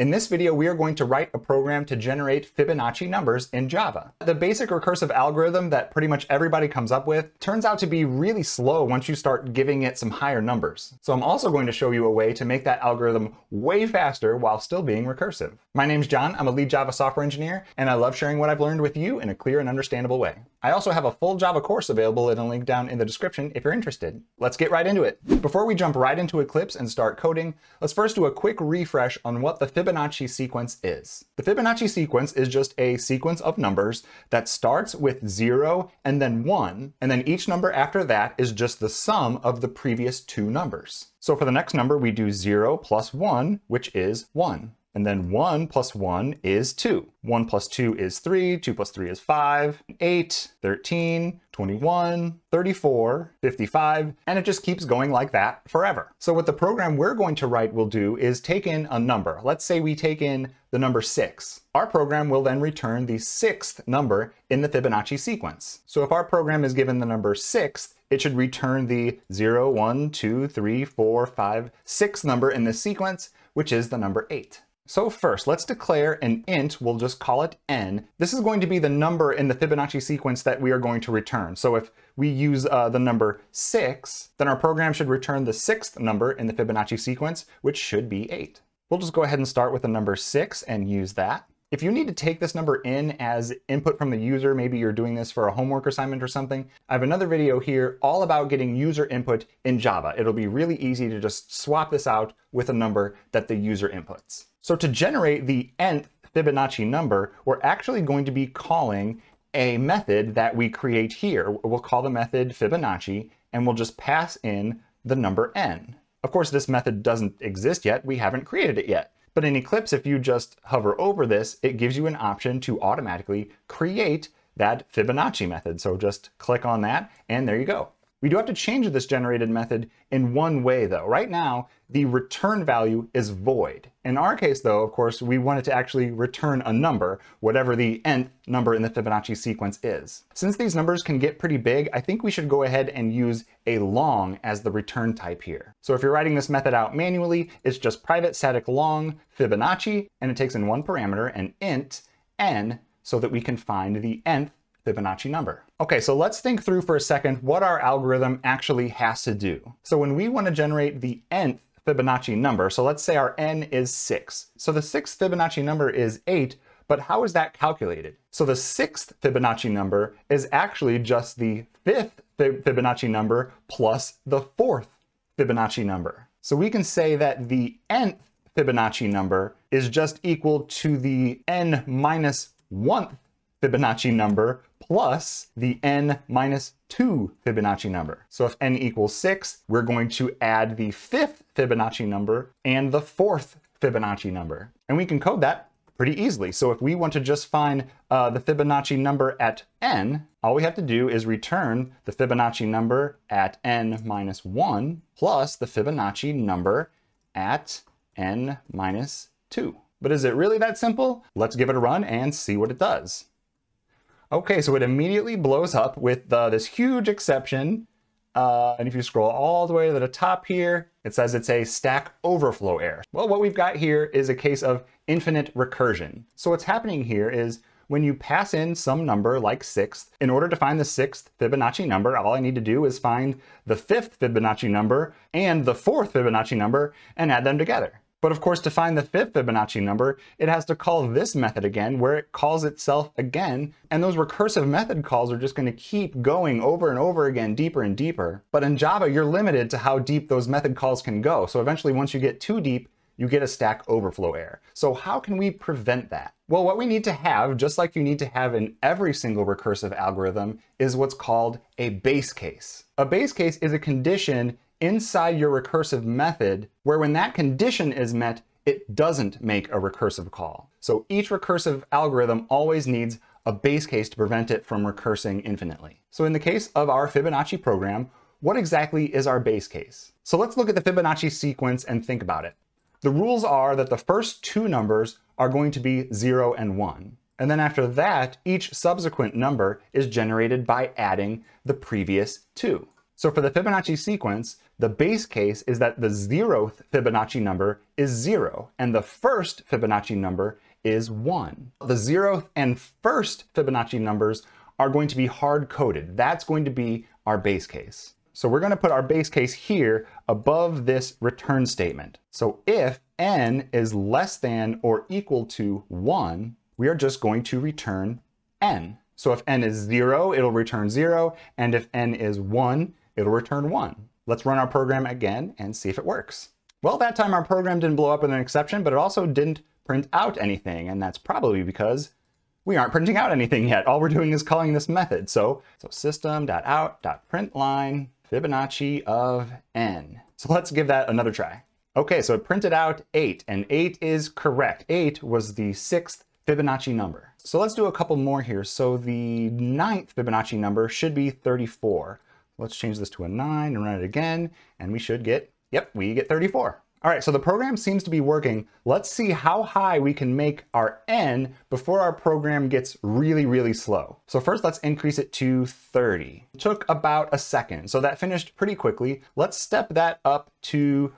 In this video, we are going to write a program to generate Fibonacci numbers in Java. The basic recursive algorithm that pretty much everybody comes up with turns out to be really slow once you start giving it some higher numbers. So I'm also going to show you a way to make that algorithm way faster while still being recursive. My name's John, I'm a lead Java software engineer, and I love sharing what I've learned with you in a clear and understandable way. I also have a full Java course available at a link down in the description if you're interested. Let's get right into it. Before we jump right into Eclipse and start coding, let's first do a quick refresh on what the Fibonacci Fibonacci sequence is. The Fibonacci sequence is just a sequence of numbers that starts with zero and then one, and then each number after that is just the sum of the previous two numbers. So for the next number, we do zero plus one, which is one. And then 1 plus 1 is 2. 1 plus 2 is 3, 2 plus 3 is 5, 8, 13, 21, 34, 55, and it just keeps going like that forever. So what the program we're going to write will do is take in a number. Let's say we take in the number 6. Our program will then return the sixth number in the Fibonacci sequence. So if our program is given the number 6, it should return the 0, 1, 2, 3, 4, 5, 6 number in this sequence, which is the number 8. So first, let's declare an int, we'll just call it n. This is going to be the number in the Fibonacci sequence that we are going to return. So if we use uh, the number 6, then our program should return the sixth number in the Fibonacci sequence, which should be 8. We'll just go ahead and start with the number 6 and use that. If you need to take this number in as input from the user, maybe you're doing this for a homework assignment or something, I have another video here all about getting user input in Java. It'll be really easy to just swap this out with a number that the user inputs. So to generate the nth Fibonacci number, we're actually going to be calling a method that we create here. We'll call the method Fibonacci, and we'll just pass in the number n. Of course, this method doesn't exist yet. We haven't created it yet. But in Eclipse, if you just hover over this, it gives you an option to automatically create that Fibonacci method. So just click on that, and there you go. We do have to change this generated method in one way though. Right now, the return value is void. In our case though, of course, we want it to actually return a number, whatever the nth number in the Fibonacci sequence is. Since these numbers can get pretty big, I think we should go ahead and use a long as the return type here. So if you're writing this method out manually, it's just private static long Fibonacci, and it takes in one parameter, an int, n, so that we can find the nth Fibonacci number. Okay, so let's think through for a second what our algorithm actually has to do. So when we want to generate the nth Fibonacci number, so let's say our n is 6. So the sixth Fibonacci number is 8, but how is that calculated? So the sixth Fibonacci number is actually just the fifth Fibonacci number plus the fourth Fibonacci number. So we can say that the nth Fibonacci number is just equal to the n minus one Fibonacci number plus the n minus 2 Fibonacci number. So if n equals 6, we're going to add the fifth Fibonacci number and the fourth Fibonacci number. And we can code that pretty easily. So if we want to just find uh, the Fibonacci number at n, all we have to do is return the Fibonacci number at n minus 1 plus the Fibonacci number at n minus 2. But is it really that simple? Let's give it a run and see what it does. Okay, so it immediately blows up with uh, this huge exception. Uh, and if you scroll all the way to the top here, it says it's a stack overflow error. Well, what we've got here is a case of infinite recursion. So what's happening here is when you pass in some number like sixth, in order to find the sixth Fibonacci number, all I need to do is find the fifth Fibonacci number and the fourth Fibonacci number and add them together. But of course, to find the fifth Fibonacci number, it has to call this method again, where it calls itself again. And those recursive method calls are just gonna keep going over and over again, deeper and deeper. But in Java, you're limited to how deep those method calls can go. So eventually, once you get too deep, you get a stack overflow error. So how can we prevent that? Well, what we need to have, just like you need to have in every single recursive algorithm, is what's called a base case. A base case is a condition inside your recursive method, where when that condition is met, it doesn't make a recursive call. So each recursive algorithm always needs a base case to prevent it from recursing infinitely. So in the case of our Fibonacci program, what exactly is our base case? So let's look at the Fibonacci sequence and think about it. The rules are that the first two numbers are going to be 0 and 1. And then after that, each subsequent number is generated by adding the previous two. So for the Fibonacci sequence, the base case is that the zeroth Fibonacci number is zero, and the first Fibonacci number is one. The zeroth and first Fibonacci numbers are going to be hard-coded. That's going to be our base case. So we're going to put our base case here above this return statement. So if n is less than or equal to 1, we are just going to return n. So if n is 0, it'll return 0, and if n is 1, it'll return 1. Let's run our program again and see if it works. Well, that time our program didn't blow up with an exception, but it also didn't print out anything, and that's probably because we aren't printing out anything yet. All we're doing is calling this method. So, so system.out.println Fibonacci of n. So let's give that another try. Okay, so it printed out eight, and eight is correct. Eight was the sixth Fibonacci number. So let's do a couple more here. So the ninth Fibonacci number should be 34. Let's change this to a 9 and run it again, and we should get, yep, we get 34. All right, so the program seems to be working. Let's see how high we can make our n before our program gets really, really slow. So first, let's increase it to 30. It took about a second, so that finished pretty quickly. Let's step that up to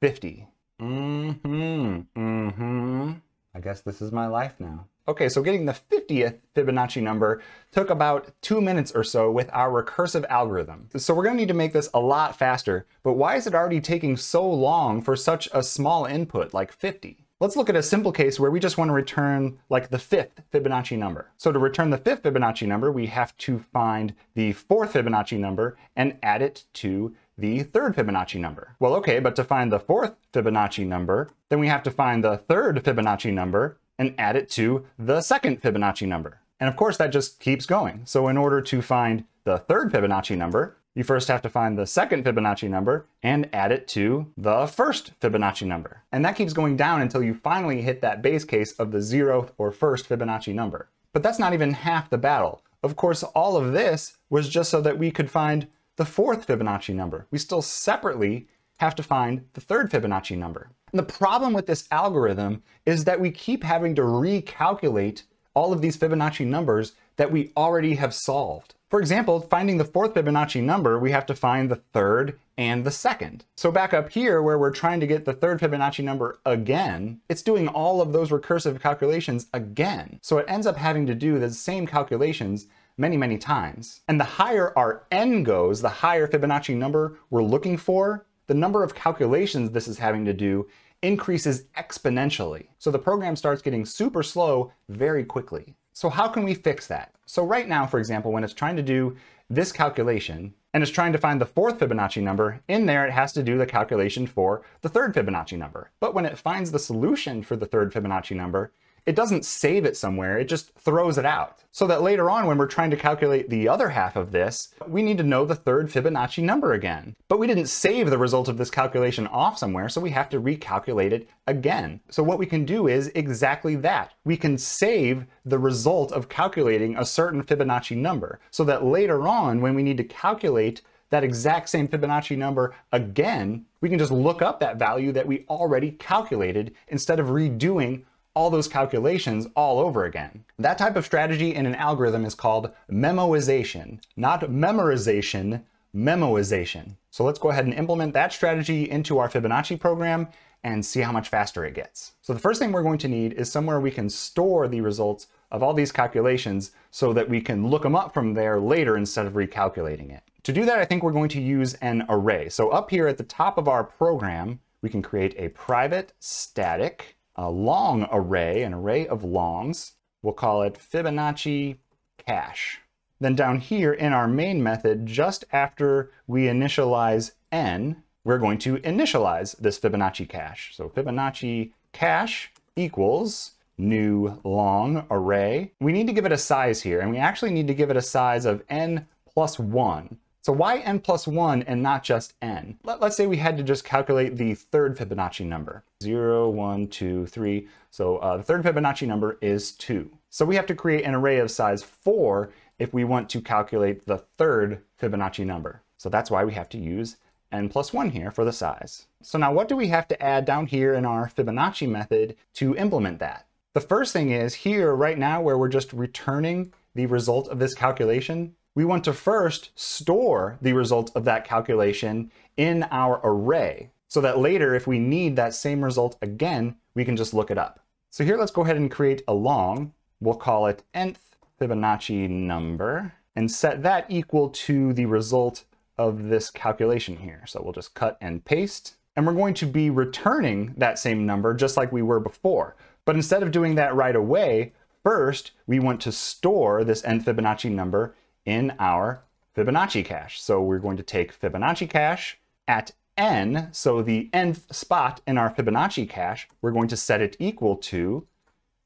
50. Mm-hmm, mm-hmm. I guess this is my life now. Okay, so getting the 50th Fibonacci number took about two minutes or so with our recursive algorithm. So we're gonna need to make this a lot faster, but why is it already taking so long for such a small input like 50? Let's look at a simple case where we just wanna return like the fifth Fibonacci number. So to return the fifth Fibonacci number, we have to find the fourth Fibonacci number and add it to the third Fibonacci number. Well, okay, but to find the fourth Fibonacci number, then we have to find the third Fibonacci number and add it to the second Fibonacci number. And of course, that just keeps going. So in order to find the third Fibonacci number, you first have to find the second Fibonacci number and add it to the first Fibonacci number. And that keeps going down until you finally hit that base case of the zeroth or first Fibonacci number. But that's not even half the battle. Of course, all of this was just so that we could find the fourth Fibonacci number. We still separately have to find the third Fibonacci number. And the problem with this algorithm is that we keep having to recalculate all of these Fibonacci numbers that we already have solved. For example, finding the fourth Fibonacci number, we have to find the third and the second. So back up here where we're trying to get the third Fibonacci number again, it's doing all of those recursive calculations again. So it ends up having to do the same calculations many, many times. And the higher our n goes, the higher Fibonacci number we're looking for, the number of calculations this is having to do increases exponentially. So the program starts getting super slow very quickly. So how can we fix that? So right now, for example, when it's trying to do this calculation, and it's trying to find the fourth Fibonacci number, in there it has to do the calculation for the third Fibonacci number. But when it finds the solution for the third Fibonacci number, it doesn't save it somewhere, it just throws it out. So that later on when we're trying to calculate the other half of this, we need to know the third Fibonacci number again. But we didn't save the result of this calculation off somewhere, so we have to recalculate it again. So what we can do is exactly that. We can save the result of calculating a certain Fibonacci number, so that later on when we need to calculate that exact same Fibonacci number again, we can just look up that value that we already calculated instead of redoing all those calculations all over again. That type of strategy in an algorithm is called memoization, not memorization, memoization. So let's go ahead and implement that strategy into our Fibonacci program and see how much faster it gets. So the first thing we're going to need is somewhere we can store the results of all these calculations so that we can look them up from there later instead of recalculating it. To do that, I think we're going to use an array. So up here at the top of our program, we can create a private static a long array, an array of longs. We'll call it Fibonacci cache. Then down here in our main method, just after we initialize n, we're going to initialize this Fibonacci cache. So Fibonacci cache equals new long array. We need to give it a size here, and we actually need to give it a size of n plus 1. So why n plus 1 and not just n? Let, us say we had to just calculate the third Fibonacci number. 0, 1, 2, 3. So uh, the third Fibonacci number is 2. So we have to create an array of size 4 if we want to calculate the third Fibonacci number. So that's why we have to use n plus 1 here for the size. So now what do we have to add down here in our Fibonacci method to implement that? The first thing is here right now where we're just returning the result of this calculation, we want to first store the result of that calculation in our array so that later if we need that same result again, we can just look it up. So here let's go ahead and create a long, we'll call it nth Fibonacci number and set that equal to the result of this calculation here. So we'll just cut and paste and we're going to be returning that same number just like we were before. But instead of doing that right away, first we want to store this nth Fibonacci number in our Fibonacci cache. So we're going to take Fibonacci cache at n, so the nth spot in our Fibonacci cache, we're going to set it equal to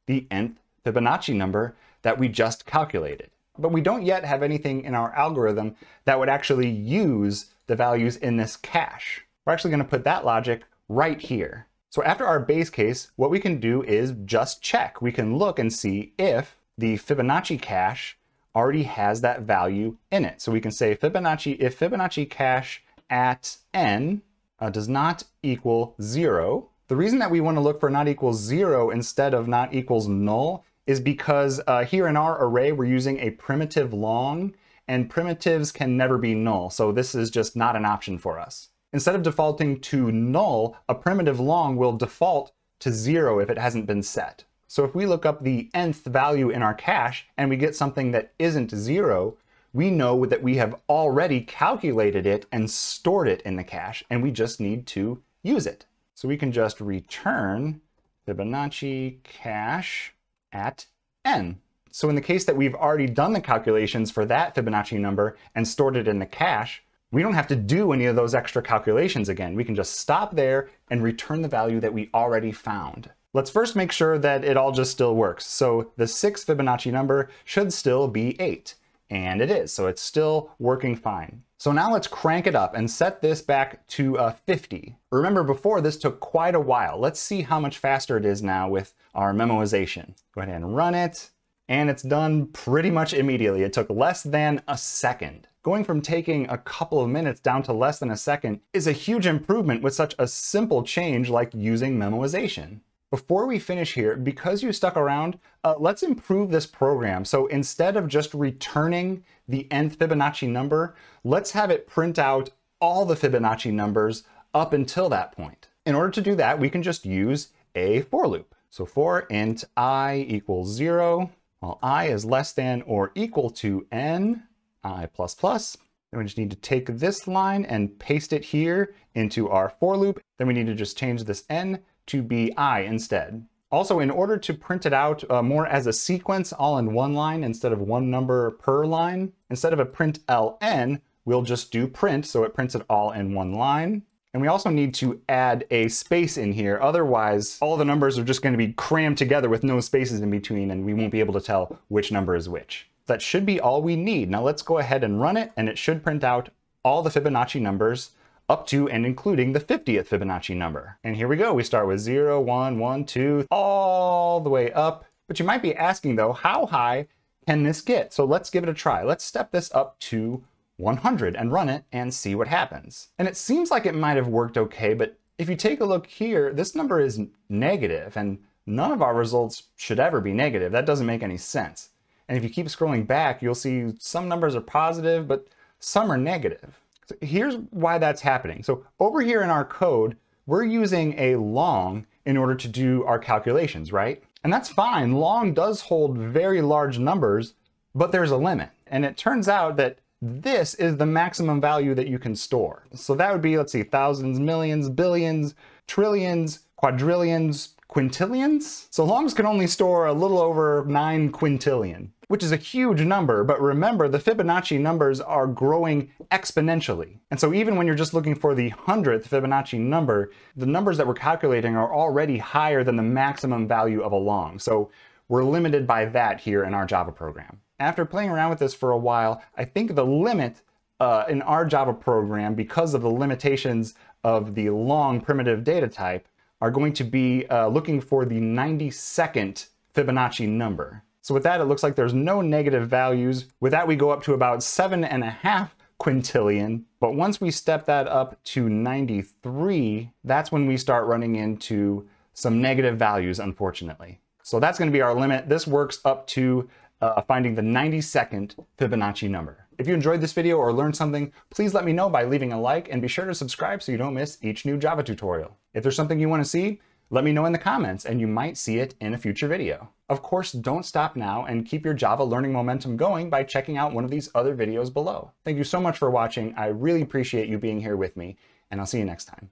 the nth Fibonacci number that we just calculated. But we don't yet have anything in our algorithm that would actually use the values in this cache. We're actually going to put that logic right here. So after our base case, what we can do is just check. We can look and see if the Fibonacci cache already has that value in it. So we can say Fibonacci, if Fibonacci cache at n uh, does not equal zero, the reason that we want to look for not equals zero instead of not equals null is because uh, here in our array, we're using a primitive long and primitives can never be null. So this is just not an option for us. Instead of defaulting to null, a primitive long will default to zero if it hasn't been set. So if we look up the nth value in our cache and we get something that isn't zero, we know that we have already calculated it and stored it in the cache, and we just need to use it. So we can just return Fibonacci cache at n. So in the case that we've already done the calculations for that Fibonacci number and stored it in the cache, we don't have to do any of those extra calculations again. We can just stop there and return the value that we already found. Let's first make sure that it all just still works. So the sixth Fibonacci number should still be eight, and it is, so it's still working fine. So now let's crank it up and set this back to a uh, 50. Remember before this took quite a while. Let's see how much faster it is now with our memoization. Go ahead and run it, and it's done pretty much immediately. It took less than a second. Going from taking a couple of minutes down to less than a second is a huge improvement with such a simple change like using memoization. Before we finish here, because you stuck around, uh, let's improve this program. So instead of just returning the nth Fibonacci number, let's have it print out all the Fibonacci numbers up until that point. In order to do that, we can just use a for loop. So for int i equals zero, while i is less than or equal to n, i plus plus, then we just need to take this line and paste it here into our for loop. Then we need to just change this n to be I instead. Also, in order to print it out uh, more as a sequence all in one line instead of one number per line, instead of a print ln, we'll just do print, so it prints it all in one line. And we also need to add a space in here, otherwise all the numbers are just gonna be crammed together with no spaces in between and we won't be able to tell which number is which. That should be all we need. Now let's go ahead and run it and it should print out all the Fibonacci numbers up to and including the 50th Fibonacci number. And here we go. We start with 0, 1, 1, 2, all the way up. But you might be asking though, how high can this get? So let's give it a try. Let's step this up to 100 and run it and see what happens. And it seems like it might have worked okay, but if you take a look here, this number is negative and none of our results should ever be negative. That doesn't make any sense. And if you keep scrolling back, you'll see some numbers are positive, but some are negative. So here's why that's happening. So over here in our code, we're using a long in order to do our calculations, right? And that's fine. Long does hold very large numbers, but there's a limit. And it turns out that this is the maximum value that you can store. So that would be, let's see, thousands, millions, billions, trillions, quadrillions, quintillions. So longs can only store a little over nine quintillion which is a huge number, but remember the Fibonacci numbers are growing exponentially. And so even when you're just looking for the hundredth Fibonacci number, the numbers that we're calculating are already higher than the maximum value of a long. So we're limited by that here in our Java program. After playing around with this for a while, I think the limit uh, in our Java program, because of the limitations of the long primitive data type, are going to be uh, looking for the 92nd Fibonacci number. So with that, it looks like there's no negative values. With that, we go up to about seven and a half quintillion. But once we step that up to 93, that's when we start running into some negative values, unfortunately. So that's gonna be our limit. This works up to uh, finding the 92nd Fibonacci number. If you enjoyed this video or learned something, please let me know by leaving a like and be sure to subscribe so you don't miss each new Java tutorial. If there's something you wanna see, let me know in the comments and you might see it in a future video. Of course, don't stop now and keep your Java learning momentum going by checking out one of these other videos below. Thank you so much for watching. I really appreciate you being here with me and I'll see you next time.